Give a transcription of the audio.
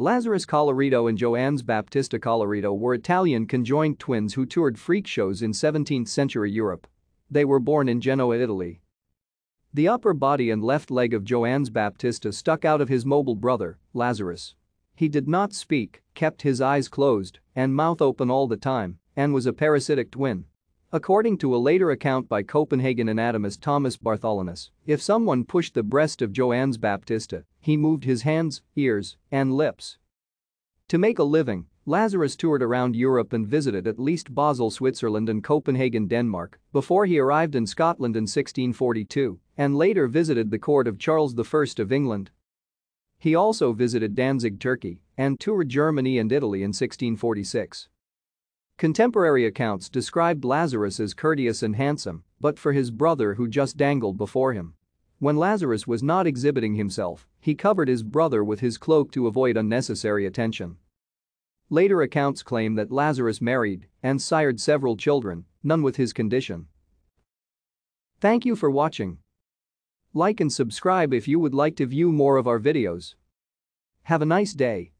Lazarus Colorido and Joannes Baptista Colorido were Italian conjoined twins who toured freak shows in 17th-century Europe. They were born in Genoa, Italy. The upper body and left leg of Joannes Baptista stuck out of his mobile brother, Lazarus. He did not speak, kept his eyes closed and mouth open all the time, and was a parasitic twin. According to a later account by Copenhagen anatomist Thomas Bartholomew, if someone pushed the breast of Joannes Baptista, he moved his hands, ears, and lips. To make a living, Lazarus toured around Europe and visited at least Basel, Switzerland and Copenhagen, Denmark, before he arrived in Scotland in 1642 and later visited the court of Charles I of England. He also visited Danzig, Turkey, and toured Germany and Italy in 1646. Contemporary accounts described Lazarus as courteous and handsome, but for his brother who just dangled before him. When Lazarus was not exhibiting himself, he covered his brother with his cloak to avoid unnecessary attention. Later accounts claim that Lazarus married and sired several children, none with his condition. Thank you for watching. Like and subscribe if you would like to view more of our videos. Have a nice day.